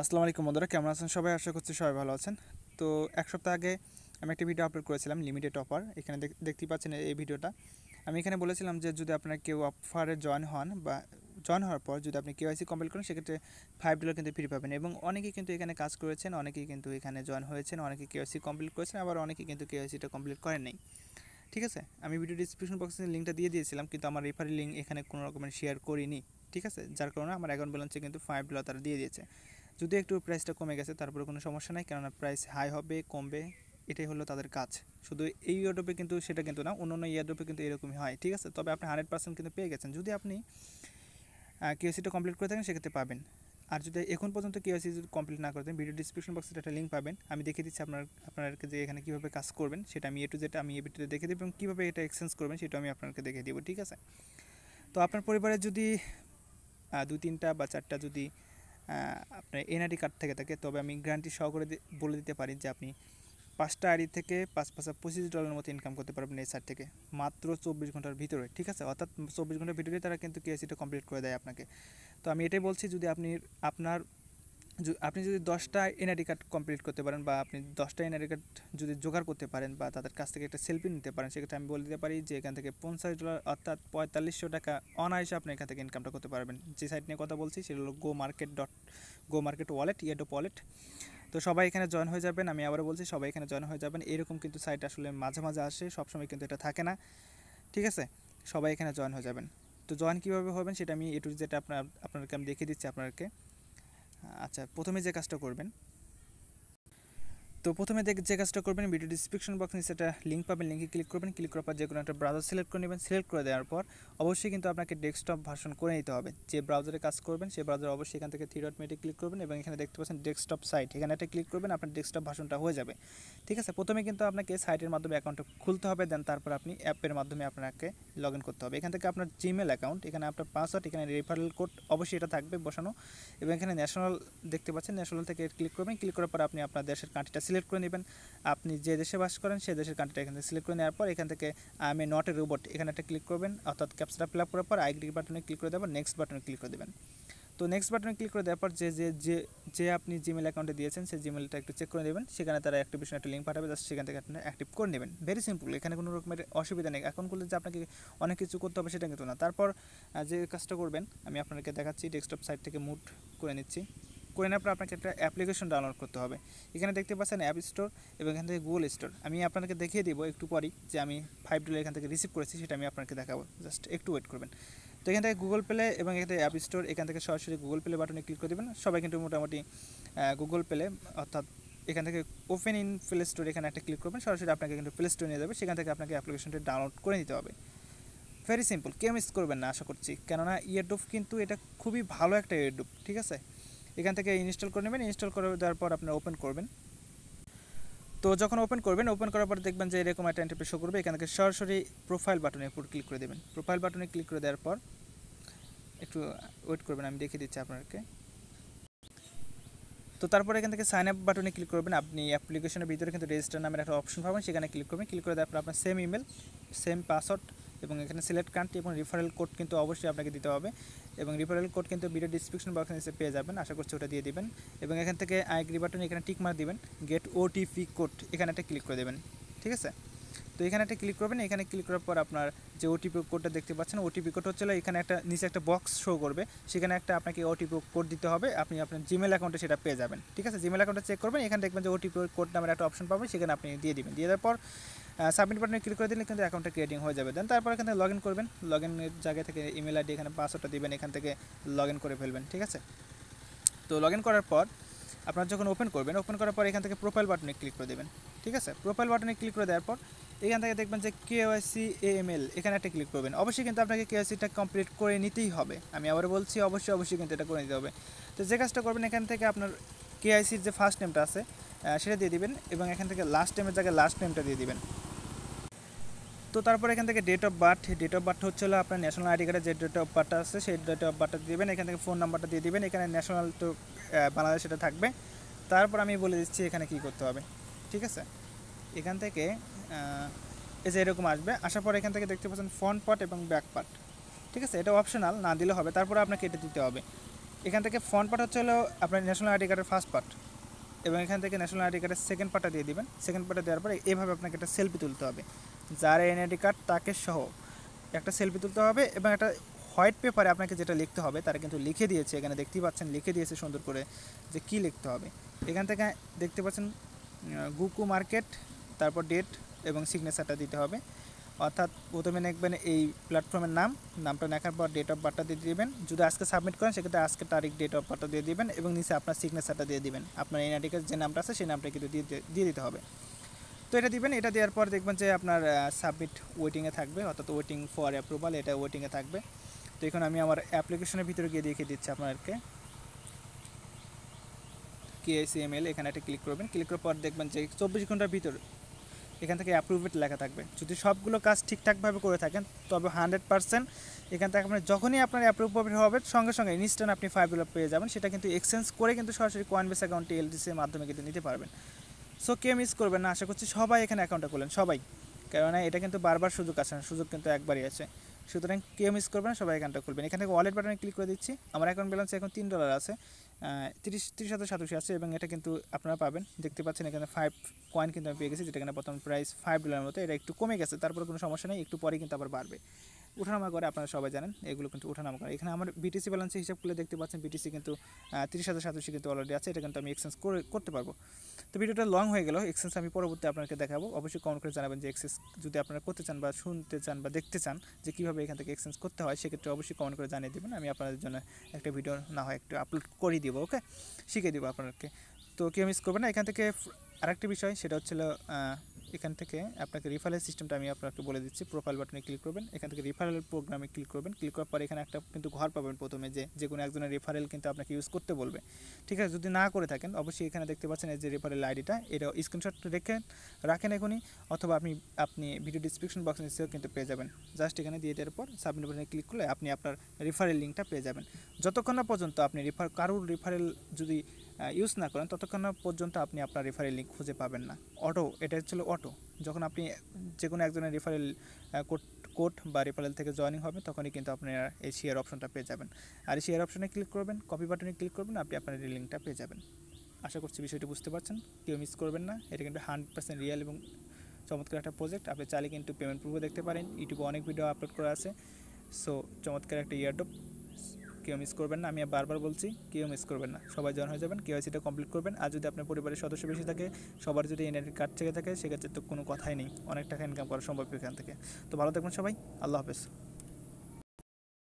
আসসালামু আলাইকুম বন্ধুরা কেমন আছেন সবাই আশা করছি সবাই ভালো আছেন তো এক সপ্তাহ আগে আমি একটা ভিডিও আপলোড করেছিলাম লিমিটেড অফার এখানে দেখতেই পাচ্ছেন এই ভিডিওটা আমি এখানে বলেছিলাম যে যদি আপনার কেউ অফারে জয়েন হন বা জয়েন হওয়ার পর যদি আপনি কেওয়াইসি কমপ্লিট করেন সেক্ষেত্রে ফাইভ ডলার কিন্তু ফ্রি পাবেন এবং অনেকেই কিন্তু এখানে কাজ করেছেন অনেকেই কিন্তু এখানে জয়েন হয়েছেন অনেকে কেওয়াইসি কমপ্লিট করেছেন আবার অনেকে কিন্তু কেওয়াইসিটা কমপ্লিট করেন নাই ঠিক আছে আমি ভিডিও ডিসক্রিপশন বক্সে লিঙ্কটা দিয়ে দিয়েছিলাম কিন্তু আমার রেফারি লিঙ্ক এখানে কোনো রকমের শেয়ার করিনি ঠিক আছে যার কারণে আমার অ্যাকাউন্ট ব্যালেন্সে কিন্তু ফাইভ ডলার তারা দিয়ে দিয়েছে যদি একটু প্রাইসটা কমে গেছে তারপরে কোনো সমস্যা নাই কেননা প্রাইস হাই হবে কমবে এটাই হলো তাদের কাজ শুধু এই ইয়ারড্রপে কিন্তু সেটা কিন্তু না অন্য অন্য ইয়ারড্রপে কিন্তু এরকমই হয় ঠিক আছে তবে আপনি হান্ড্রেড পার্সেন্ট কিন্তু পেয়ে গেছেন যদি আপনি কিওসিটা কমপ্লিট করে থাকেন সেক্ষেত্রে পাবেন আর যদি এখন পর্যন্ত কিওসি যদি কমপ্লিট না করতেন ভিডিও ডিসক্রিপশন বক্সে একটা লিঙ্ক পাবেন আমি দেখিয়ে দিচ্ছি আপনার আপনাদেরকে যে এখানে কীভাবে কাজ করবেন সেটা আমি এ টু যেটা আমি এ ভিডিওতে দেখে দেবো এবং কীভাবে এটা এক্সচেঞ্জ করবেন সেটা আমি আপনাকে দেখে দেবো ঠিক আছে তো আপনার পরিবারে যদি দু তিনটা বা চারটা যদি আপনার এনআরডি কার্ড থেকে থাকে তবে আমি গ্যারান্টি সহকারে বলে দিতে পারি যে আপনি পাঁচটা আইডি থেকে পাঁচ পাঁচা পঁচিশ ডলারের মতো ইনকাম করতে পারবেন এই সাইট থেকে মাত্র চব্বিশ ঘন্টার ভিতরে ঠিক আছে অর্থাৎ চব্বিশ ঘন্টার ভিতরে তারা কিন্তু কেএসিটা কমপ্লিট করে দেয় আপনাকে তো আমি এটাই বলছি যদি আপনি আপনার আপনি যদি দশটা এনআইডি কার্ড কমপ্লিট করতে পারেন বা আপনি দশটা এনআইডি কার্ড যদি জোগাড় করতে পারেন বা তাদের কাছ থেকে একটা সেলফি নিতে পারেন সেক্ষেত্রে আমি বলে দিতে পারি যে এখান থেকে পঞ্চাশ ডলার অর্থাৎ পঁয়তাল্লিশশো টাকা অনায়াসে আপনি এখান থেকে ইনকামটা করতে পারবেন যে সাইট নিয়ে কথা বলছি সেটা হলো Go Market dot Go Market wallet ইয়েডো ওয়ালেট তো সবাই এখানে জয়েন হয়ে যাবেন আমি আবারও বলছি সবাই এখানে জয়েন হয়ে যাবেন এরকম কিন্তু সাইট আসলে মাঝে মাঝে আসে সবসময় কিন্তু এটা থাকে না ঠিক আছে সবাই এখানে জয়েন হয়ে যাবেন তো জয়েন কীভাবে হবেন সেটা আমি এটু যেটা আপনার আপনাদেরকে আমি দেখিয়ে দিচ্ছি আপনাদেরকে আচ্ছা প্রথমে যে কাজটা করবেন তো প্রথমে দেখ যে কাজটা করবেন ভিডিও ডিসক্রিপশন বক্স নিচে একটা লিঙ্ক পাবেন লিঙ্কে ক্লিক করবেন ক্লিক করার পর যে কোনো একটা ব্রাউজার সিলেক্ট করে নেবেন সিলেক্ট করে দেওয়ার পর অবশ্যই কিন্তু আপনাকে ডেস্কটপ ভার্সন করে নিতে হবে যে ব্রাউজারে কাজ করবেন সেই ব্রাউজার অবশ্যই এখান থেকে থ্রি ডট মেটে ক্লিক করবেন এবং এখানে দেখতে পাচ্ছেন ডেস্কটপ সাইট এখানে একটা ক্লিক করবেন আপনার ডেস্কটপ ভার্সনটা হয়ে যাবে ঠিক আছে প্রথমে কিন্তু আপনাকে সাইটের মাধ্যমে অ্যাকাউন্টটা খুলতে হবে দেন তারপর আপনি অ্যাপের মাধ্যমে আপনাকে লগ ইন করতে হবে এখান থেকে আপনার জিমেল অ্যাকাউন্ট এখানে আপনার পাসওয়ার্ড এখানে রেফারেল কোড অবশ্যই এটা থাকবে বসানো এবং এখানে ন্যাশনাল দেখতে পাচ্ছেন ন্যাশনাল থেকে ক্লিক করবেন ক্লিক করার পর আপনি আপনার দেশের কান্ট্রিটা সিলেক্ট করে নেবেন আপনি যে দেশে বাস করেন সেই দেশের কান্ট্রিটা এখান থেকে সিলেক্ট করে নেওয়ার পর এখান থেকে আমি নট এ রোবট এখানে একটা ক্লিক করবেন অর্থাৎ ক্যাপসটা ফিল আপ করার পর আইগ্রি বাটনে ক্লিক করে দেওয়ার নেক্সট বাটনে ক্লিক করে দেবেন তো নেক্সট বাটনে ক্লিক করে দেওয়ার পর যে যে যে যে আপনি জিমেল অ্যাকাউন্টে দিয়েছেন সেই জিমেলটা একটু চেক করে নেবেন সেখানে তারা অ্যাক্টিভেশন একটা লিঙ্ক পাঠাবে জাস্ট সেখান থেকে আপনি অ্যাক্টিভ করে নেবেন ভেরি সিম্পল এখানে কোনো রকমের অসুবিধা নেই এখন করলে যে আপনাকে অনেক কিছু করতে হবে সেটা কিন্তু না তারপর যে কাজটা করবেন আমি আপনাকে দেখাচ্ছি ডেস্কটপ সাইট থেকে মুট করে নিচ্ছি করে নেওয়ার আপনাকে একটা অ্যাপ্লিকেশন ডাউনলোড করতে হবে এখানে দেখতে পাচ্ছেন অ্যাপ স্টোর এবং এখান থেকে গুগল স্টোর আমি আপনাকে দেখিয়ে দিব একটু পরই যে আমি ফাইভ ডলার এখান থেকে রিসিভ করেছি সেটা আমি আপনাকে দেখাবো জাস্ট একটু ওয়েট করবেন তো এখান থেকে গুগল পেলে এবং এখান থেকে অ্যাপ স্টোর এখান থেকে সরাসরি গুগল পেলে বাটনে ক্লিক করে দেবেন সবাই কিন্তু মোটামুটি গুগল পেলে অর্থাৎ এখান থেকে ওপেন ইন প্লে স্টোর এখানে একটা ক্লিক করবেন সরাসরি আপনাকে কিন্তু প্লে স্টোর নিয়ে যাবে সেখান থেকে আপনাকে অ্যাপ্লিকেশনটা ডাউনলোড করে নিতে হবে ভেরি সিম্পল কেউ মিস করবেন না আশা করছি কেননা ইয়ারডুপ কিন্তু এটা খুবই ভালো একটা ইয়ারডুপ ঠিক আছে এখান থেকে ইনস্টল করে নেবেন ইনস্টল করে দেওয়ার পর আপনার ওপেন করবেন তো যখন ওপেন করবেন ওপেন করার পর দেখবেন যে এরকম একটা এন্টারপ্রেস শো করবে এখান থেকে সরাসরি প্রোফাইল বাটনের উপর ক্লিক করে দেবেন প্রোফাইল বাটনে ক্লিক করে দেওয়ার পর একটু ওয়েট করবেন আমি দেখিয়ে দিচ্ছি আপনাকে তো তারপরে এখান থেকে সাইন আপ বাটনে ক্লিক করবেন আপনি অ্যাপ্লিকেশনের ভিতরে কিন্তু রেজিস্টার নামের একটা অপশন পাবেন সেখানে ক্লিক করবেন ক্লিক করে দেওয়ার পর আপনার সেম ইমেল সেম পাসওয়ার্ড এবং এখানে সিলেক্ট কান্ট্রি এবং রিফারেল কোড কিন্তু অবশ্যই আপনাকে দিতে হবে এবং রিফারেল কোড কিন্তু ভিডিও ডিসক্রিপশন বক্স এসে পেয়ে যাবেন আশা করছি ওটা দিয়ে দিবেন এবং এখান থেকে আইগ্রি বাটন এখানে টিক মার দিবেন গেট ওটিপি কোড এখানে একটা ক্লিক করে দেবেন ঠিক আছে তো এখানে একটা ক্লিক করবেন এখানে ক্লিক করার পর আপনার যে ওটিপি কোডটা দেখতে পাচ্ছেন ওটিপি কোড হচ্ছিল এখানে একটা নিচে একটা বক্স শো করবে সেখানে একটা আপনাকে ওটিপি কোড দিতে হবে আপনি আপনার জিমেল অ্যাকাউন্টে সেটা পেয়ে যাবেন ঠিক আছে জিমেল অ্যাকাউন্টে চেক করবেন এখানে দেখবেন যে ওটিপি কোড নামের একটা অপশন পাবেন সেখানে আপনি দিয়ে দিবেন দিয়ে দেওয়ার পর সাবমিট বাটনে ক্লিক করে দিলে কিন্তু অ্যাকাউন্টটা ক্রিয়েটিং হয়ে যাবে দেন তারপর এখান থেকে লগ ইন করবেন লগ ইনের জায়গা থেকে ইমেল আইডি এখানে পাসওয়ার্ডটা দেবেন এখান থেকে লগ ইন করে ফেলবেন ঠিক আছে তো লগ ইন করার পর আপনারা যখন ওপেন করবেন ওপেন করার পর এখান থেকে প্রোফাইল বাটনে ক্লিক করে দেবেন ঠিক আছে প্রোফাইল বাটনে ক্লিক করে দেওয়ার পর এখান থেকে দেখবেন যে কেওয়াইসি এল এখানে একটা ক্লিক করবেন অবশ্যই কিন্তু আপনাকে কেওয়াইসিটা কমপ্লিট করে নিতেই হবে আমি আবার বলছি অবশ্যই অবশ্যই কিন্তু এটা করে নিতে হবে তো যে কাজটা করবেন এখান থেকে আপনার কেআইসির যে ফার্স্ট নেমটা আছে সেটা দিয়ে দিবেন এবং এখান থেকে লাস্ট নেমের জায়গায় লাস্ট নেমটা দিয়ে দিবেন তো তারপর এখান থেকে date of birth date of birth হচ্ছে হলো আপনার ন্যাশনাল আইডি কার্ডে যে ডেট অফ বার্থটা আছে সেই ডেট অফ বার্থটা দিবেন এখান থেকে ফোন নাম্বারটা দিয়ে দেবেন এখানে ন্যাশনাল তো বাংলাদেশ এটা থাকবে তারপর আমি বলে দিচ্ছি এখানে কি করতে হবে ঠিক আছে এখান থেকে এই যে এরকম আসবে আসার পর এখান থেকে দেখতে পাচ্ছেন ফ্রন্ট পার্ট এবং ব্যাক পার্ট ঠিক আছে এটা অপশনাল না দিলে হবে তারপরে আপনাকে এটা দিতে হবে এখান থেকে ফ্রন্ট পার্ট হচ্ছে হলো আপনার ন্যাশনাল আইডি কার্ডের ফার্স্ট পার্ট এবং এখান থেকে ন্যাশনাল আইডি কার্ডের সেকেন্ড পার্টটা দিয়ে দেবেন সেকেন্ড পার্টটা দেওয়ার পরে এভাবে আপনাকে একটা সেলফি তুলতে হবে যার এনআইডি কার্ড তাকে সহ একটা সেলফি তুলতে হবে এবং একটা হোয়াইট পেপারে আপনাকে যেটা লিখতে হবে তারা কিন্তু লিখে দিয়েছে এখানে দেখতেই পাচ্ছেন লিখে দিয়েছে সুন্দর করে যে কি লিখতে হবে এখান থেকে দেখতে পাচ্ছেন গুকু মার্কেট তারপর ডেট এবং সিগনেচারটা দিতে হবে অর্থাৎ প্রথমে দেখবেন এই প্ল্যাটফর্মের নাম নামটা লেখার পর ডেট অফ বার্থটা দিয়ে দেবেন যদি আজকে সাবমিট করেন সেক্ষেত্রে আজকে তারিখ ডেট অফ বার্থটা দিয়ে দেবেন এবং নিচে আপনার সিগনেচারটা দিয়ে দেবেন আপনার কার্ড যে নামটা আছে সেই নামটা কিন্তু দিয়ে দিয়ে দিতে হবে তো এটা দিবেন এটা দেওয়ার পর দেখবেন যে আপনার সাবমিট ওয়েটিংয়ে থাকবে অর্থাৎ ওয়েটিং ফর অ্যাপ্রুভাল এটা ওয়েটিংয়ে থাকবে তো এখন আমি আমার অ্যাপ্লিকেশনের ভিতরে গিয়ে দেখিয়ে দিচ্ছি আপনাদেরকে কেএসিএমএল e এখানে একটা ক্লিক করবেন ক্লিক করার পর দেখবেন যে চব্বিশ ঘন্টার ভিতর এখান থেকে অ্যাপ্রুভেড লেখা থাকবে যদি সবগুলো কাজ ঠিকঠাকভাবে করে থাকেন তবে হান্ড্রেড পার্সেন্ট এখান থেকে আপনার যখনই আপনার অ্যাপ্রুভেড হবে সঙ্গে সঙ্গে ইনস্ট্যান্ট আপনি ফাইভ পেয়ে যাবেন সেটা কিন্তু এক্সচেঞ্জ করে কিন্তু সরাসরি কয়েনবেস অ্যাকাউন্টে এলডিসির মাধ্যমে কিন্তু নিতে পারবেন সো কে মিস করবেন না আশা করছি সবাই এখানে অ্যাকাউন্টটা করলেন সবাই কেননা এটা কিন্তু বারবার সুযোগ আসে না সুযোগ কিন্তু একবারই আছে সুতরাং কেউ মিস করবেন সবাই অ্যাকাউন্টটা খুলবেন এখান থেকে ওয়ালেট বাটনে ক্লিক করে দিচ্ছি আমার অ্যাকাউন্ট ব্যালেন্স এখন তিন ডলার আছে তিরিশ তিরিশ হাজার সাতাশি আছে এবং এটা কিন্তু আপনারা পাবেন দেখতে পাচ্ছেন এখানে ফাইভ কয়েন কিন্তু আমি পেয়ে গেছি যেটা এখানে প্রথম প্রাইস ফাইভ ডলারের মতো এটা একটু কমে গেছে তারপরে কোনো সমস্যা নেই একটু পরে কিন্তু আবার বাড়বে উঠানামা করে আপনারা সবাই জানেন এগুলো কিন্তু উঠানামা করে এখানে আমার বিটিসি ব্যালেন্সের হিসাব করে দেখতে পাচ্ছেন বিটিসি কিন্তু তিরিশ হাজার সাতাশি কিন্তু অলরেডি আছে এটা কিন্তু আমি এক্সচেঞ্জ করে করতে পারবো তো ভিডিওটা লং হয়ে গেল এক্সচেঞ্জ আমি পরবর্তী আপনাকে দেখাবো অবশ্যই কমেন্ট করে জানাবেন যে এক্সচেঞ্জ যদি আপনারা করতে চান বা শুনতে চান বা দেখতে চান যে কীভাবে এখান থেকে এক্সচেঞ্জ করতে হয় সেক্ষেত্রে অবশ্যই কমেন্ট করে জানিয়ে দেবেন আমি আপনাদের জন্য একটা ভিডিও না হয় একটু আপলোড করে দিব ওকে শিখিয়ে দেবো আপনাকে তো কেউ মিস করবে না এখান থেকে আরেকটি বিষয় সেটা হচ্ছিল এখান থেকে আপনাকে রিফারেল সিস্টেমটা আমি আপনাকে বলে দিচ্ছি প্রোফাইল বাটনে ক্লিক করবেন এখান থেকে রিফারেল প্রোগ্রামে ক্লিক করবেন ক্লিক করার পর এখানে একটা কিন্তু ঘর পাবেন প্রথমে যে যে কোনো একজনের রেফারেল কিন্তু আপনাকে ইউজ করতে বলবে ঠিক আছে যদি না করে থাকেন অবশ্যই এখানে দেখতে পাচ্ছেন এই যে রেফারেল আইডিটা এটা স্ক্রিনশট রেখে রাখেন এখনই অথবা আপনি আপনি ভিডিও ডিসক্রিপশন বক্স নিচেও কিন্তু পেয়ে যাবেন জাস্ট এখানে দিয়ে দেওয়ার পর সাবমিট বাটনে ক্লিক করলে আপনি আপনার রেফারেল লিঙ্কটা পেয়ে যাবেন যতক্ষণ না পর্যন্ত আপনি রেফার কারুর রেফারেল যদি ইউজ না করেন ততক্ষণ পর্যন্ত আপনি আপনার রেফারেল লিঙ্ক খুঁজে পাবেন না অটো এটা ছিল অটো যখন আপনি যে কোনো একজনের রেফারেল কোড কোড বা রেফারেল থেকে জয়নিং হবে তখনই কিন্তু আপনি এই শেয়ার অপশনটা পেয়ে যাবেন আর এই শেয়ার অপশনে ক্লিক করবেন কপি বাটনে ক্লিক করবেন আপনি আপনার এই লিঙ্কটা পেয়ে যাবেন আশা করছি বিষয়টি বুঝতে পারছেন কেউ মিস করবেন না এটা কিন্তু হান্ড্রেড পার্সেন্ট রিয়েল এবং চমৎকার একটা প্রজেক্ট আপনি চাইলে কিন্তু পেমেন্ট প্রুফও দেখতে পারেন ইউটিউবে অনেক ভিডিও আপলোড করা আছে সো চমৎকার একটা ইয়ারডপ কেউ মিস করবেন না আমি বারবার বলছি কেউ মিস করবেন না সবাই জয়েন হয়ে যাবেন কেওয়াইসিটা কমপ্লিট করবেন আর যদি আপনার পরিবারের সদস্য বেশি থাকে সবার যদি এনআইডি কার্ড থেকে থাকে সেক্ষেত্রে তো কোনো কথাই নেই অনেক টাকা ইনকাম করা সম্ভব এখান থেকে তো ভালো থাকবেন সবাই আল্লাহ হাফেজ